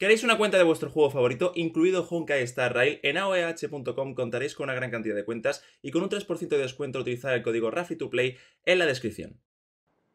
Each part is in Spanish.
¿Queréis una cuenta de vuestro juego favorito, incluido Honkai Star Rail? En aoeh.com contaréis con una gran cantidad de cuentas y con un 3% de descuento utilizar el código RAFI2Play en la descripción.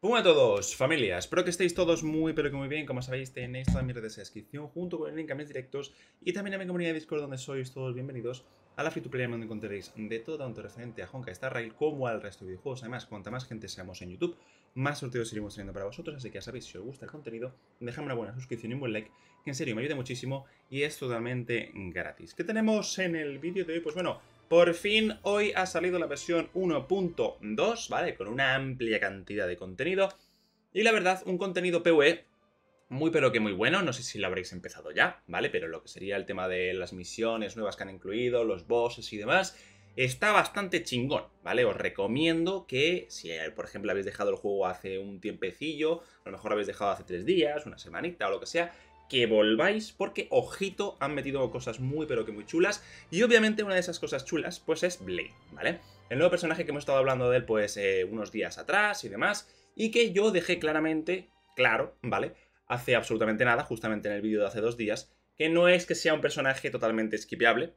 Hola pues a todos, familia. Espero que estéis todos muy, pero que muy bien. Como sabéis, tenéis todas mis redes de descripción junto con el link a mis directos y también a mi comunidad de Discord donde sois todos bienvenidos a la Free to encontraréis de todo, tanto referente a Honkai Star Rail como al resto de videojuegos. Además, cuanta más gente seamos en YouTube, más sorteos iremos teniendo para vosotros. Así que ya sabéis, si os gusta el contenido, dejadme una buena suscripción y un buen like, que en serio me ayuda muchísimo y es totalmente gratis. ¿Qué tenemos en el vídeo de hoy? Pues bueno, por fin hoy ha salido la versión 1.2, ¿vale? Con una amplia cantidad de contenido. Y la verdad, un contenido PvE muy pero que muy bueno, no sé si lo habréis empezado ya, ¿vale? Pero lo que sería el tema de las misiones nuevas que han incluido, los bosses y demás, está bastante chingón, ¿vale? Os recomiendo que si, eh, por ejemplo, habéis dejado el juego hace un tiempecillo, a lo mejor habéis dejado hace tres días, una semanita o lo que sea, que volváis porque, ojito, han metido cosas muy pero que muy chulas y obviamente una de esas cosas chulas pues es Blade, ¿vale? El nuevo personaje que hemos estado hablando de él pues eh, unos días atrás y demás y que yo dejé claramente, claro, ¿vale? hace absolutamente nada, justamente en el vídeo de hace dos días, que no es que sea un personaje totalmente esquipeable,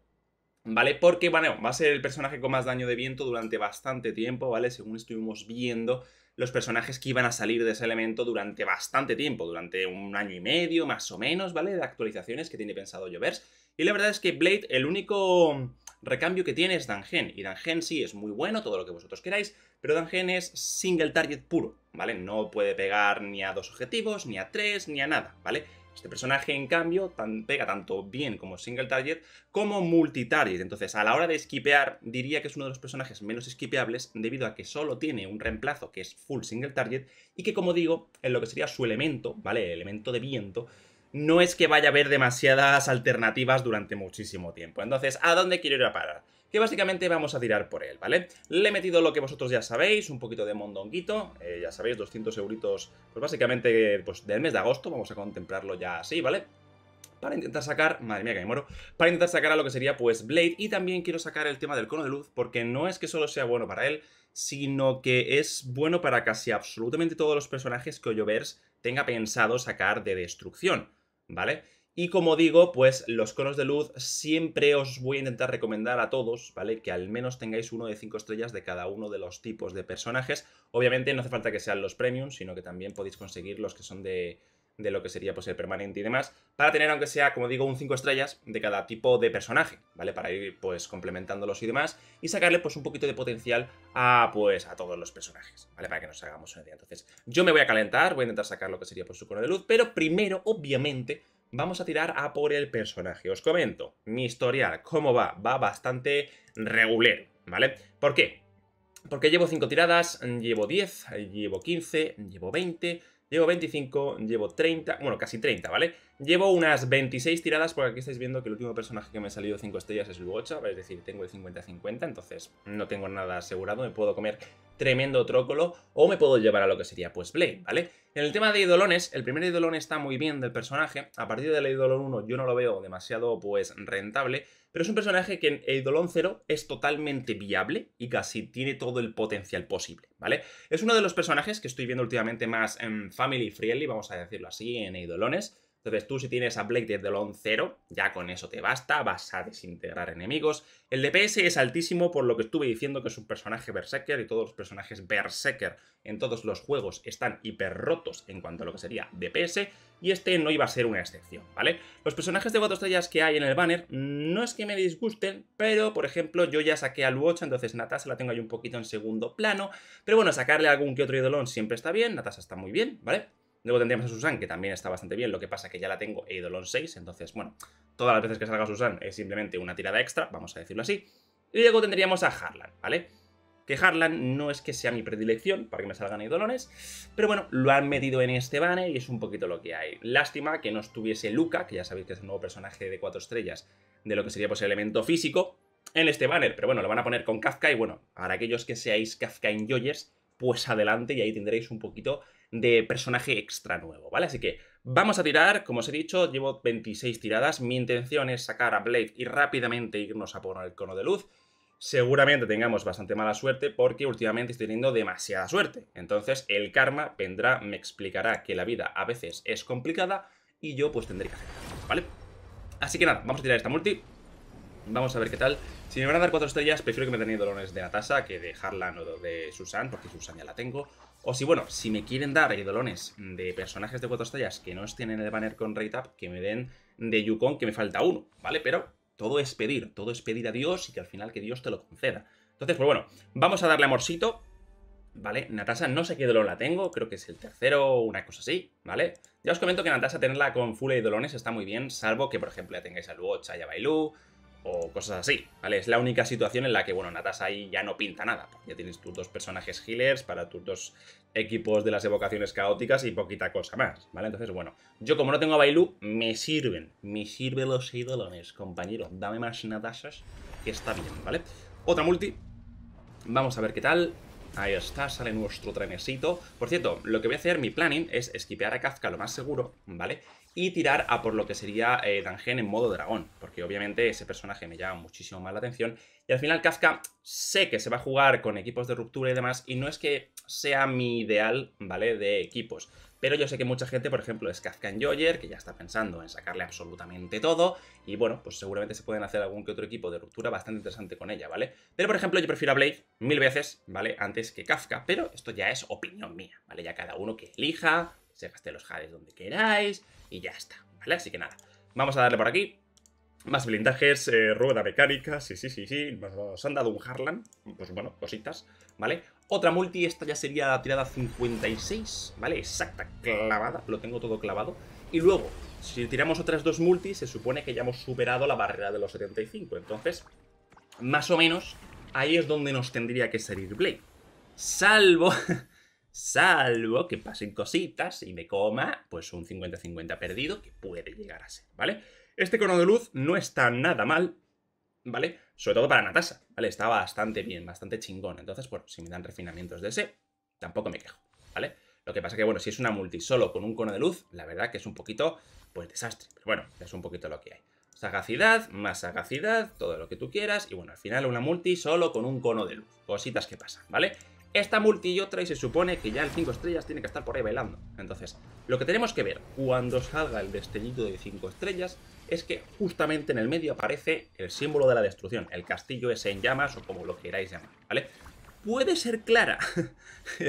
¿vale? Porque, bueno, va a ser el personaje con más daño de viento durante bastante tiempo, ¿vale? Según estuvimos viendo los personajes que iban a salir de ese elemento durante bastante tiempo, durante un año y medio más o menos, ¿vale? De actualizaciones que tiene pensado Jovers. Y la verdad es que Blade, el único recambio que tiene es Dangen, y Dangen sí es muy bueno, todo lo que vosotros queráis, pero Dangen es single target puro, ¿vale? No puede pegar ni a dos objetivos, ni a tres, ni a nada, ¿vale? Este personaje, en cambio, tan, pega tanto bien como single target como multitarget. Entonces, a la hora de esquipear, diría que es uno de los personajes menos esquipeables debido a que solo tiene un reemplazo que es full single target y que, como digo, en lo que sería su elemento, ¿vale? elemento de viento, no es que vaya a haber demasiadas alternativas durante muchísimo tiempo. Entonces, ¿a dónde quiero ir a parar? que básicamente vamos a tirar por él, ¿vale? Le he metido lo que vosotros ya sabéis, un poquito de mondonguito, eh, ya sabéis, 200 euritos, pues básicamente pues del mes de agosto, vamos a contemplarlo ya así, ¿vale? Para intentar sacar, madre mía que me muero, para intentar sacar a lo que sería pues Blade y también quiero sacar el tema del cono de luz porque no es que solo sea bueno para él, sino que es bueno para casi absolutamente todos los personajes que Olloverse tenga pensado sacar de destrucción. ¿vale? Y como digo, pues los conos de luz siempre os voy a intentar recomendar a todos, ¿vale? Que al menos tengáis uno de cinco estrellas de cada uno de los tipos de personajes. Obviamente no hace falta que sean los premium, sino que también podéis conseguir los que son de, de lo que sería pues el permanente y demás, para tener aunque sea, como digo, un 5 estrellas de cada tipo de personaje, ¿vale? Para ir pues complementándolos y demás y sacarle pues un poquito de potencial a pues a todos los personajes, ¿vale? Para que nos hagamos una idea. Entonces, yo me voy a calentar, voy a intentar sacar lo que sería pues su cono de luz, pero primero, obviamente, vamos a tirar a por el personaje. Os comento mi historial, cómo va, va bastante regular, ¿vale? ¿Por qué? Porque llevo 5 tiradas, llevo 10, llevo 15, llevo 20 Llevo 25, llevo 30, bueno, casi 30, ¿vale? Llevo unas 26 tiradas porque aquí estáis viendo que el último personaje que me ha salido 5 estrellas es Lugocha, es decir, tengo el 50-50, entonces no tengo nada asegurado, me puedo comer tremendo trócolo o me puedo llevar a lo que sería pues Blade, ¿vale? En el tema de idolones, el primer idolón está muy bien del personaje, a partir del idolón 1 yo no lo veo demasiado pues rentable, pero es un personaje que en idolón 0 es totalmente viable y casi tiene todo el potencial posible, ¿vale? Es uno de los personajes que estoy viendo últimamente más en em, family friendly, vamos a decirlo así, en idolones, entonces tú si tienes a Blade de el 0 ya con eso te basta, vas a desintegrar enemigos. El DPS es altísimo por lo que estuve diciendo que es un personaje Berserker y todos los personajes Berserker en todos los juegos están hiper rotos en cuanto a lo que sería DPS y este no iba a ser una excepción, ¿vale? Los personajes de 4 estrellas que hay en el banner no es que me disgusten, pero por ejemplo yo ya saqué a Luocha, entonces Natasha la tengo ahí un poquito en segundo plano, pero bueno, sacarle algún que otro idolón siempre está bien, Natasha está muy bien, ¿vale? Luego tendríamos a Susan, que también está bastante bien, lo que pasa que ya la tengo eidolon 6, entonces, bueno, todas las veces que salga Susan es simplemente una tirada extra, vamos a decirlo así. Y luego tendríamos a Harlan, ¿vale? Que Harlan no es que sea mi predilección para que me salgan eidolones, pero bueno, lo han metido en este banner y es un poquito lo que hay. Lástima que no estuviese Luca, que ya sabéis que es un nuevo personaje de 4 estrellas de lo que sería pues el elemento físico, en este banner, pero bueno, lo van a poner con Kafka y bueno, para aquellos que seáis Kafka en pues adelante y ahí tendréis un poquito de personaje extra nuevo, ¿vale? Así que vamos a tirar, como os he dicho, llevo 26 tiradas, mi intención es sacar a Blade y rápidamente irnos a poner el cono de luz. Seguramente tengamos bastante mala suerte porque últimamente estoy teniendo demasiada suerte. Entonces el karma vendrá, me explicará que la vida a veces es complicada y yo pues tendré que hacerlo, ¿vale? Así que nada, vamos a tirar esta multi. Vamos a ver qué tal. Si me van a dar cuatro estrellas, prefiero que me den dolores de Natasha que Harlan o de Susan, porque Susan ya la tengo. O si, bueno, si me quieren dar idolones de personajes de cuatro estrellas que no os tienen el banner con rate up, que me den de Yukon que me falta uno, ¿vale? Pero todo es pedir, todo es pedir a Dios y que al final que Dios te lo conceda. Entonces, pues bueno, vamos a darle amorcito, ¿vale? Natasha, no sé qué idolón la tengo, creo que es el tercero o una cosa así, ¿vale? Ya os comento que Natasha tenerla con full y dolones está muy bien, salvo que, por ejemplo, ya tengáis a Luocha Chaya, Bailu, o cosas así, ¿vale? Es la única situación en la que, bueno, Natasha ahí ya no pinta nada. Ya tienes tus dos personajes healers para tus dos equipos de las evocaciones caóticas y poquita cosa más, ¿vale? Entonces, bueno, yo como no tengo a Bailu, me sirven, me sirven los idolones, compañero. Dame más Natashas, que está bien, ¿vale? Otra multi, vamos a ver qué tal. Ahí está, sale nuestro trenecito. Por cierto, lo que voy a hacer, mi planning, es esquipear a Kazka, lo más seguro, ¿vale? y tirar a por lo que sería eh, en modo dragón, porque obviamente ese personaje me llama muchísimo más la atención. Y al final Kafka sé que se va a jugar con equipos de ruptura y demás, y no es que sea mi ideal, ¿vale?, de equipos. Pero yo sé que mucha gente, por ejemplo, es Kafka en Joyer, que ya está pensando en sacarle absolutamente todo, y bueno, pues seguramente se pueden hacer algún que otro equipo de ruptura bastante interesante con ella, ¿vale? Pero, por ejemplo, yo prefiero a Blade mil veces, ¿vale?, antes que Kafka, pero esto ya es opinión mía, ¿vale? Ya cada uno que elija, se gaste los jades donde queráis, y ya está, ¿vale? Así que nada, vamos a darle por aquí. Más blindajes, eh, rueda mecánica, sí, sí, sí, sí, nos han dado un Harlan, pues bueno, cositas, ¿vale? Otra multi, esta ya sería tirada 56, ¿vale? Exacta, clavada, lo tengo todo clavado. Y luego, si tiramos otras dos multis, se supone que ya hemos superado la barrera de los 75, entonces, más o menos, ahí es donde nos tendría que salir Blade. Salvo... salvo que pasen cositas y me coma pues un 50-50 perdido que puede llegar a ser, ¿vale? Este cono de luz no está nada mal, ¿vale? Sobre todo para Natasha, ¿vale? Está bastante bien, bastante chingón. Entonces, bueno, si me dan refinamientos de ese, tampoco me quejo, ¿vale? Lo que pasa que, bueno, si es una multi solo con un cono de luz, la verdad que es un poquito, pues, desastre. Pero bueno, es un poquito lo que hay. Sagacidad, más sagacidad, todo lo que tú quieras. Y bueno, al final una multi solo con un cono de luz. Cositas que pasan, ¿vale? Esta multi otra y se supone que ya el 5 estrellas tiene que estar por ahí bailando. Entonces, lo que tenemos que ver cuando salga el destellito de 5 estrellas es que justamente en el medio aparece el símbolo de la destrucción, el castillo ese en llamas o como lo queráis llamar, ¿vale? ¿Puede ser clara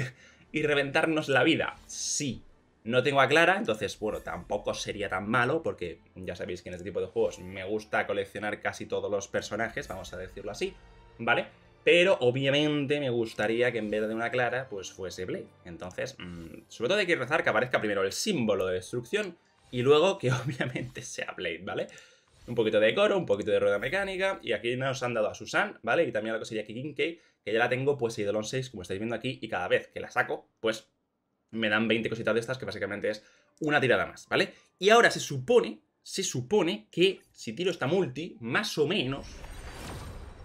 y reventarnos la vida? Sí. No tengo a Clara, entonces, bueno, tampoco sería tan malo, porque ya sabéis que en este tipo de juegos me gusta coleccionar casi todos los personajes, vamos a decirlo así, ¿vale? Pero obviamente me gustaría que en vez de una clara, pues fuese Blade. Entonces, mm, sobre todo hay que rezar que aparezca primero el símbolo de destrucción y luego que obviamente sea Blade, ¿vale? Un poquito de coro, un poquito de rueda mecánica. Y aquí nos han dado a Susan, ¿vale? Y también a la que Kikinkei, que ya la tengo pues los 6, como estáis viendo aquí. Y cada vez que la saco, pues me dan 20 cositas de estas, que básicamente es una tirada más, ¿vale? Y ahora se supone, se supone que si tiro esta multi, más o menos,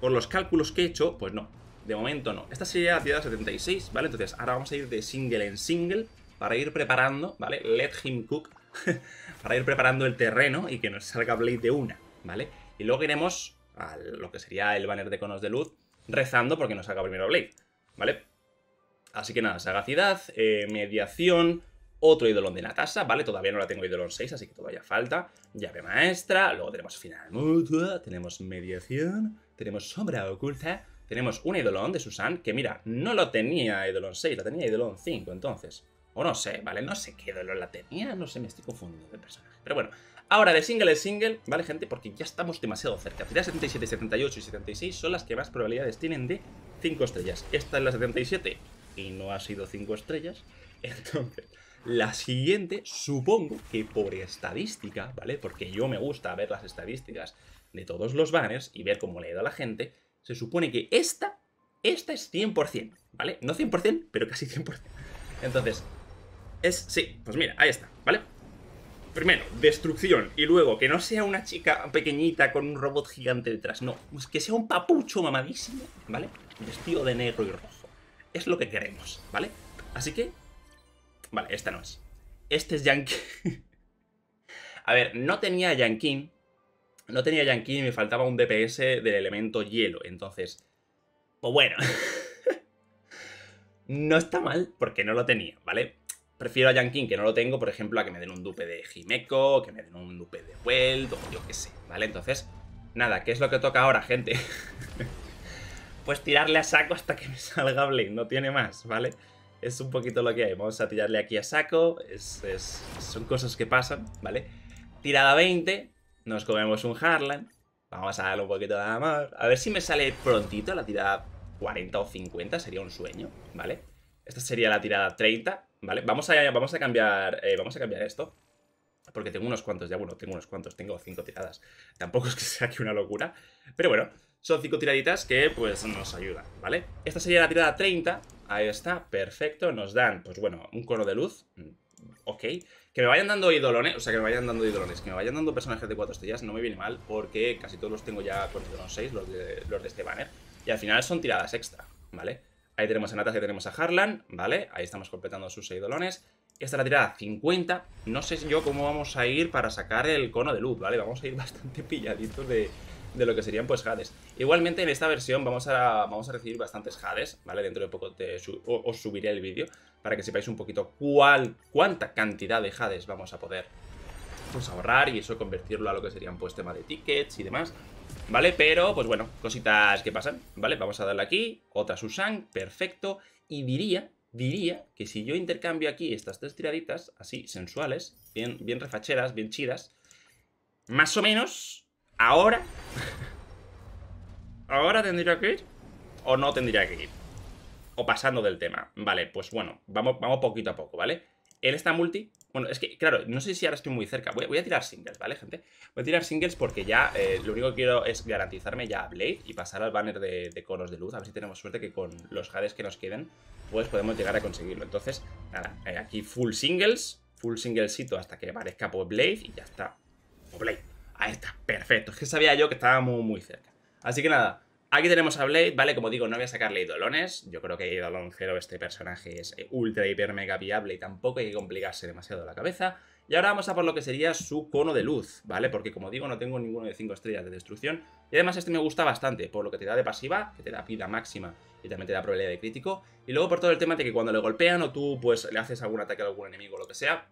con los cálculos que he hecho, pues no. De momento no. Esta sería la tirada 76, ¿vale? Entonces ahora vamos a ir de single en single para ir preparando, ¿vale? Let him cook. para ir preparando el terreno y que nos salga Blade de una, ¿vale? Y luego iremos a lo que sería el banner de conos de luz rezando porque nos salga primero Blade, ¿vale? Así que nada, sagacidad, eh, mediación, otro idolón de Natasha, ¿vale? Todavía no la tengo idolón 6, así que todavía falta. Llave maestra, luego tenemos final mutua, tenemos mediación tenemos Sombra Oculta, tenemos un idolón de Susan, que mira, no lo tenía idolón 6, la tenía idolón 5 entonces. O no sé, ¿vale? No sé qué idolón la tenía, no sé, me estoy confundiendo de personaje. Pero bueno, ahora de single en single, ¿vale, gente? Porque ya estamos demasiado cerca. Tiras 77, 78 y 76 son las que más probabilidades tienen de 5 estrellas. Esta es la 77 y no ha sido 5 estrellas. Entonces... La siguiente, supongo que por estadística, ¿vale? Porque yo me gusta ver las estadísticas de todos los banners y ver cómo le ha ido a la gente, se supone que esta, esta es 100%, ¿vale? No 100%, pero casi 100%. Entonces, es, sí, pues mira, ahí está, ¿vale? Primero, destrucción, y luego que no sea una chica pequeñita con un robot gigante detrás, no, pues que sea un papucho mamadísimo, ¿vale? Vestido de negro y rojo. Es lo que queremos, ¿vale? Así que, vale, esta no es. Este es Yankee. A ver, no tenía Yankee no tenía Yankee y me faltaba un DPS del elemento hielo. Entonces, pues bueno. no está mal porque no lo tenía, ¿vale? Prefiero a Yankin que no lo tengo, por ejemplo, a que me den un dupe de Jimeco, que me den un dupe de Weld, o yo qué sé, ¿vale? Entonces, nada, ¿qué es lo que toca ahora, gente? pues tirarle a saco hasta que me salga Blade, no tiene más, ¿vale? Es un poquito lo que hay, vamos a tirarle aquí a saco, es, son cosas que pasan, ¿vale? Tirada 20, nos comemos un Harlan. Vamos a darle un poquito de amor. A ver si me sale prontito la tirada 40 o 50. Sería un sueño, ¿vale? Esta sería la tirada 30, ¿vale? Vamos a, vamos a cambiar eh, vamos a cambiar esto. Porque tengo unos cuantos, ya bueno, tengo unos cuantos, tengo cinco tiradas. Tampoco es que sea aquí una locura. Pero bueno, son cinco tiraditas que pues nos ayudan, ¿vale? Esta sería la tirada 30. Ahí está, perfecto. Nos dan, pues bueno, un cono de luz. Mm, ok. Que me vayan dando idolones, o sea, que me vayan dando idolones, que me vayan dando personajes de cuatro estrellas no me viene mal porque casi todos los tengo ya con idolones 6, los de, los de este banner. Y al final son tiradas extra, ¿vale? Ahí tenemos a Natas, tenemos a Harlan, ¿vale? Ahí estamos completando sus seis Esta es la tirada 50. No sé yo cómo vamos a ir para sacar el cono de luz, ¿vale? Vamos a ir bastante pilladitos de, de lo que serían pues Hades. Igualmente en esta versión vamos a, vamos a recibir bastantes Hades, ¿vale? Dentro de poco os subiré el vídeo para que sepáis un poquito cuál, cuánta cantidad de Hades vamos a poder pues ahorrar y eso convertirlo a lo que serían pues tema de tickets y demás. ¿Vale? Pero, pues bueno, cositas que pasan, ¿vale? Vamos a darle aquí, otra Susan, perfecto. Y diría, diría que si yo intercambio aquí estas tres tiraditas, así, sensuales, bien, bien refacheras, bien chidas, más o menos ¿Ahora? ¿Ahora tendría que ir? ¿O no tendría que ir? O pasando del tema. Vale, pues bueno, vamos, vamos poquito a poco, ¿vale? Él está multi. Bueno, es que, claro, no sé si ahora estoy muy cerca. Voy, a tirar singles, ¿vale, gente? Voy a tirar singles porque ya eh, lo único que quiero es garantizarme ya a Blade y pasar al banner de, conos de luz. A ver si tenemos suerte que con los hades que nos queden, pues podemos llegar a conseguirlo. Entonces, nada, eh, aquí full singles, full singlesito hasta que aparezca por pues, Blade y ya está. O Blade. Ahí está, perfecto. Es que sabía yo que estaba muy cerca. Así que nada, aquí tenemos a Blade, ¿vale? Como digo, no voy a sacarle idolones. Yo creo que idolón cero este personaje es ultra, hiper, mega viable y tampoco hay que complicarse demasiado la cabeza. Y ahora vamos a por lo que sería su cono de luz, ¿vale? Porque como digo, no tengo ninguno de 5 estrellas de destrucción. Y además este me gusta bastante, por lo que te da de pasiva, que te da vida máxima y también te da probabilidad de crítico. Y luego por todo el tema de que cuando le golpean o tú pues le haces algún ataque a algún enemigo o lo que sea,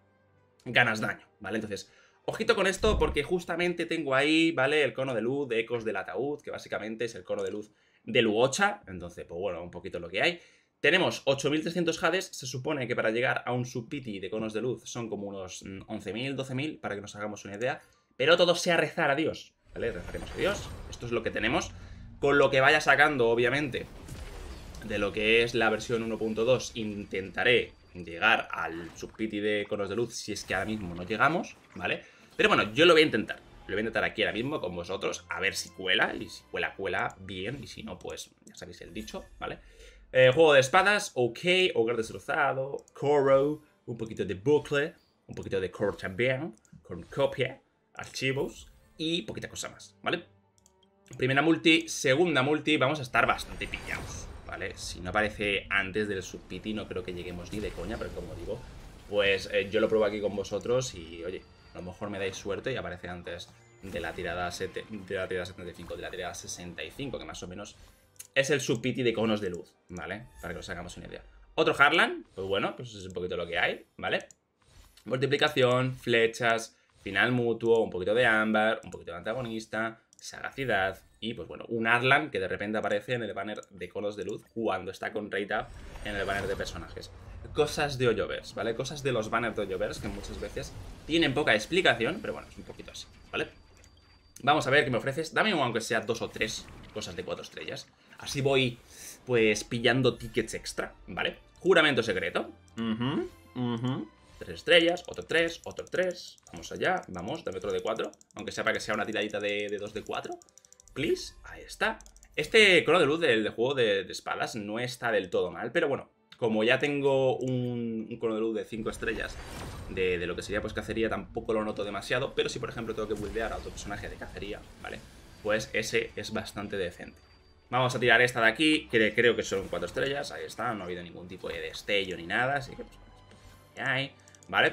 ganas daño, ¿vale? Entonces, Ojito con esto porque justamente tengo ahí, ¿vale? El cono de luz de Ecos del Ataúd, que básicamente es el cono de luz de Luocha. Entonces, pues bueno, un poquito lo que hay. Tenemos 8300 Hades. se supone que para llegar a un subpiti de conos de luz son como unos 11.000, mm, 12.000, para que nos hagamos una idea. Pero todo sea rezar a Dios, ¿vale? Rezaremos a Dios, esto es lo que tenemos. Con lo que vaya sacando, obviamente, de lo que es la versión 1.2, intentaré llegar al subpiti de conos de luz si es que ahora mismo no llegamos, ¿vale? Pero bueno, yo lo voy a intentar. Lo voy a intentar aquí ahora mismo con vosotros, a ver si cuela, y si cuela, cuela bien, y si no, pues ya sabéis el dicho, ¿vale? Eh, juego de espadas, ok, hogar destrozado, coro, un poquito de bucle, un poquito de core también, con copia, archivos y poquita cosa más, ¿vale? Primera multi, segunda multi, vamos a estar bastante pillados, ¿vale? Si no aparece antes del subpiti, no creo que lleguemos ni de coña, pero como digo, pues eh, yo lo pruebo aquí con vosotros y, oye, a lo mejor me dais suerte y aparece antes de la tirada, 75, de la tirada 65, que más o menos es el subpiti de conos de luz, ¿vale? Para que os hagamos una idea. Otro Harlan, pues bueno, pues es un poquito lo que hay, ¿vale? Multiplicación, flechas, final mutuo, un poquito de ámbar, un poquito de antagonista, sagacidad y, pues bueno, un Harlan que de repente aparece en el banner de conos de luz cuando está con Reita en el banner de personajes cosas de Hoyoverse, ¿vale? Cosas de los banners de Hoyoverse que muchas veces tienen poca explicación, pero bueno, es un poquito así, ¿vale? Vamos a ver qué me ofreces. Dame aunque sea dos o tres cosas de cuatro estrellas. Así voy, pues, pillando tickets extra, ¿vale? Juramento secreto. Tres estrellas, otro tres, otro tres. Vamos allá, vamos, dame otro de cuatro. Aunque sea para que sea una tiradita de, dos de cuatro. Please, ahí está. Este color de luz del, juego de espadas no está del todo mal, pero bueno, como ya tengo un, color cono de luz de 5 estrellas de, lo que sería pues cacería, tampoco lo noto demasiado, pero si por ejemplo tengo que buildear a otro personaje de cacería, ¿vale? Pues ese es bastante decente. Vamos a tirar esta de aquí, que creo que son 4 estrellas, ahí está, no ha habido ningún tipo de destello ni nada, así que pues, ya hay, ¿vale?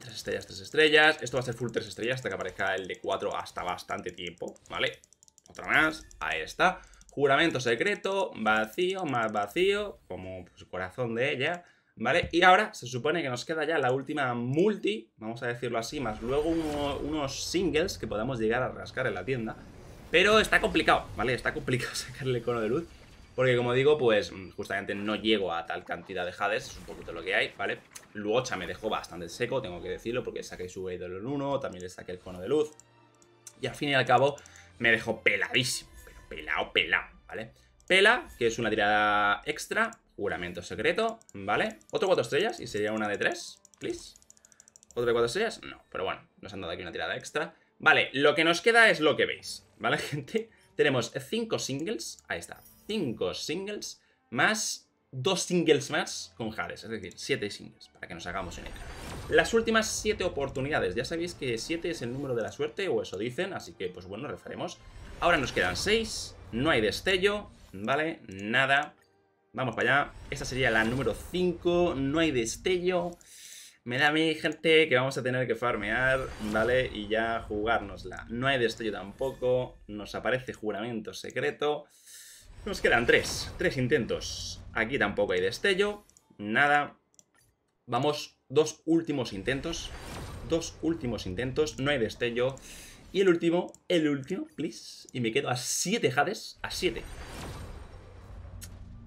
3 estrellas, 3 estrellas, esto va a ser full 3 estrellas hasta que aparezca el de 4 hasta bastante tiempo, ¿vale? Otra más, ahí está juramento secreto, vacío, más vacío, como pues, corazón de ella, ¿vale? Y ahora se supone que nos queda ya la última multi, vamos a decirlo así, más luego unos singles que podamos llegar a rascar en la tienda. Pero está complicado, ¿vale? Está complicado sacarle el cono de luz. Porque como digo, pues justamente no llego a tal cantidad de Hades, es un poquito lo que hay, ¿vale? Luocha me dejó bastante seco, tengo que decirlo, porque saqué su ídolo en uno, también le saqué el cono de luz. Y al fin y al cabo me dejó peladísimo, o pela, ¿vale? Pela, que es una tirada extra, juramento secreto, ¿vale? Otro cuatro estrellas y sería una de tres, please. ¿Otro de cuatro estrellas? No, pero bueno, nos han dado aquí una tirada extra. Vale, lo que nos queda es lo que veis, ¿vale, gente? Tenemos cinco singles, ahí está, cinco singles, más dos singles más con Jares, es decir, siete singles, para que nos hagamos en idea. Las últimas siete oportunidades, ya sabéis que siete es el número de la suerte, o eso dicen, así que, pues bueno, referemos Ahora nos quedan 6. No hay destello. Vale, nada. Vamos para allá. Esta sería la número 5. No hay destello. Me da a mí, gente, que vamos a tener que farmear, ¿vale? Y ya jugárnosla. No hay destello tampoco. Nos aparece juramento secreto. Nos quedan tres. Tres intentos. Aquí tampoco hay destello. Nada. Vamos, dos últimos intentos. Dos últimos intentos. No hay destello. Y el último, el último, please. Y me quedo a 7 jades, a 7.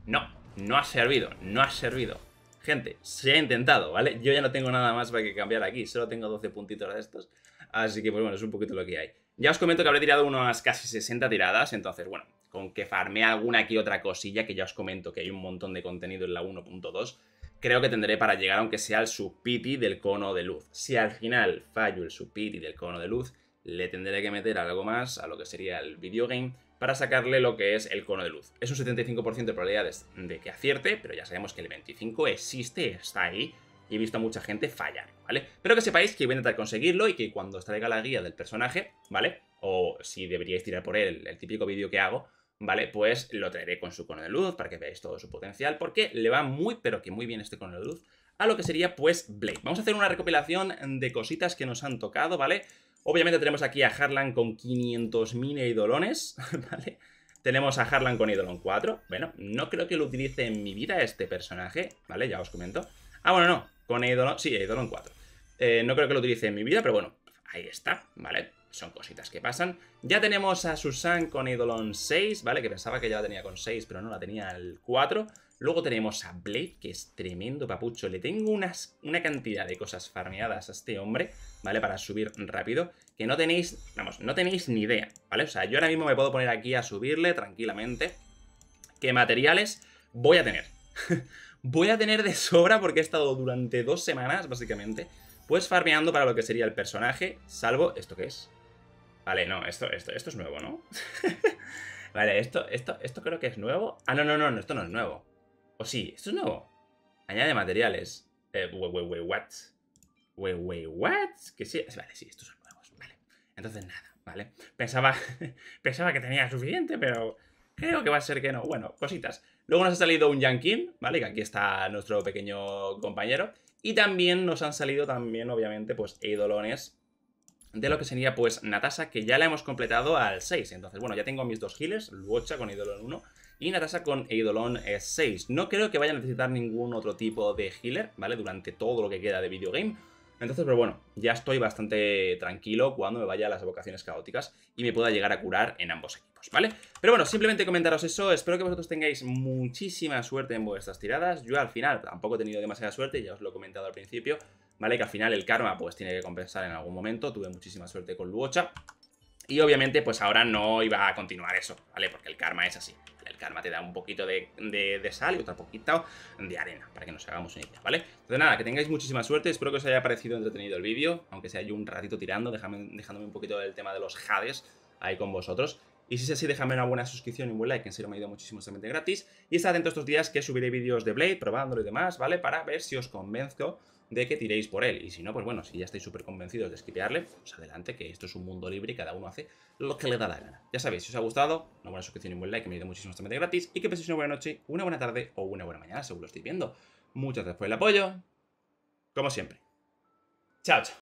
No, no ha servido, no ha servido. Gente, se ha intentado, ¿vale? Yo ya no tengo nada más para que cambiar aquí, solo tengo 12 puntitos de estos. Así que, pues bueno, es un poquito lo que hay. Ya os comento que habré tirado unas casi 60 tiradas, entonces, bueno, con que farme alguna aquí otra cosilla, que ya os comento que hay un montón de contenido en la 1.2, creo que tendré para llegar aunque sea al subpiti del cono de luz. Si al final fallo el supiti del cono de luz, le tendré que meter algo más a lo que sería el video game para sacarle lo que es el cono de luz. Es un 75% de probabilidades de que acierte, pero ya sabemos que el 25 existe, está ahí, y he visto a mucha gente fallar, ¿vale? Pero que sepáis que voy a intentar conseguirlo y que cuando os traiga la guía del personaje, ¿vale? O si deberíais tirar por él, el típico vídeo que hago, ¿vale? Pues lo traeré con su cono de luz para que veáis todo su potencial, porque le va muy, pero que muy bien este cono de luz a lo que sería, pues, Blade. Vamos a hacer una recopilación de cositas que nos han tocado, ¿vale? vale Obviamente tenemos aquí a Harlan con 500.000 eidolones, ¿vale? Tenemos a Harlan con eidolon 4. Bueno, no creo que lo utilice en mi vida este personaje, ¿vale? Ya os comento. Ah, bueno, no. Con eidolon... Sí, eidolon 4. Eh, no creo que lo utilice en mi vida, pero bueno, ahí está, ¿vale? Son cositas que pasan. Ya tenemos a Susan con eidolon 6, ¿vale? Que pensaba que ya la tenía con 6, pero no, la tenía el 4. Luego tenemos a Blade, que es tremendo papucho. Le tengo unas, una cantidad de cosas farmeadas a este hombre, ¿vale? Para subir rápido, que no tenéis, vamos, no tenéis ni idea, ¿vale? O sea, yo ahora mismo me puedo poner aquí a subirle tranquilamente. ¿Qué materiales voy a tener? voy a tener de sobra porque he estado durante dos semanas, básicamente, pues farmeando para lo que sería el personaje, salvo esto que es. Vale, no, esto, esto, esto es nuevo, ¿no? vale, esto, esto, esto creo que es nuevo. Ah, no, no, no, esto no es nuevo. O sí, esto es nuevo. Añade materiales. Eh, what? what? Que sí. Vale, sí, estos son nuevos. Vale. Entonces nada, ¿vale? Pensaba, pensaba que tenía suficiente, pero creo que va a ser que no. Bueno, cositas. Luego nos ha salido un Yankin, ¿vale? Que aquí está nuestro pequeño compañero. Y también nos han salido también, obviamente, pues eidolones de lo que sería pues Natasha, que ya la hemos completado al 6. Entonces, bueno, ya tengo mis dos healers, Luocha con Eidolon 1 y Natasha con Eidolon 6. Eh, no creo que vaya a necesitar ningún otro tipo de healer, ¿vale? Durante todo lo que queda de videogame. Entonces, pero pues, bueno, ya estoy bastante tranquilo cuando me vaya a las evocaciones caóticas y me pueda llegar a curar en ambos equipos, ¿vale? Pero bueno, simplemente comentaros eso, espero que vosotros tengáis muchísima suerte en vuestras tiradas, yo al final tampoco he tenido demasiada suerte, ya os lo he comentado al principio, ¿vale? Que al final el karma pues tiene que compensar en algún momento. Tuve muchísima suerte con Luocha. Y obviamente pues ahora no iba a continuar eso, ¿vale? Porque el karma es así. El karma te da un poquito de, sal y otra poquito de arena, para que nos hagamos una idea, ¿vale? Entonces nada, que tengáis muchísima suerte. Espero que os haya parecido entretenido el vídeo, aunque sea yo un ratito tirando, dejándome un poquito del tema de los jades ahí con vosotros. Y si es así, déjame una buena suscripción y un buen like, que en serio me ido muchísimo, gratis. Y estad de estos días que subiré vídeos de Blade, probándolo y demás, ¿vale? Para ver si os convenzo de que tiréis por él. Y si no, pues bueno, si ya estáis súper convencidos de skipearle pues adelante, que esto es un mundo libre y cada uno hace lo que le da la gana. Ya sabéis, si os ha gustado, una buena suscripción y un buen like, me ayuda muchísimo de gratis. Y que penséis una buena noche, una buena tarde o una buena mañana, según lo estoy viendo. Muchas gracias por el apoyo. Como siempre. Chao, chao.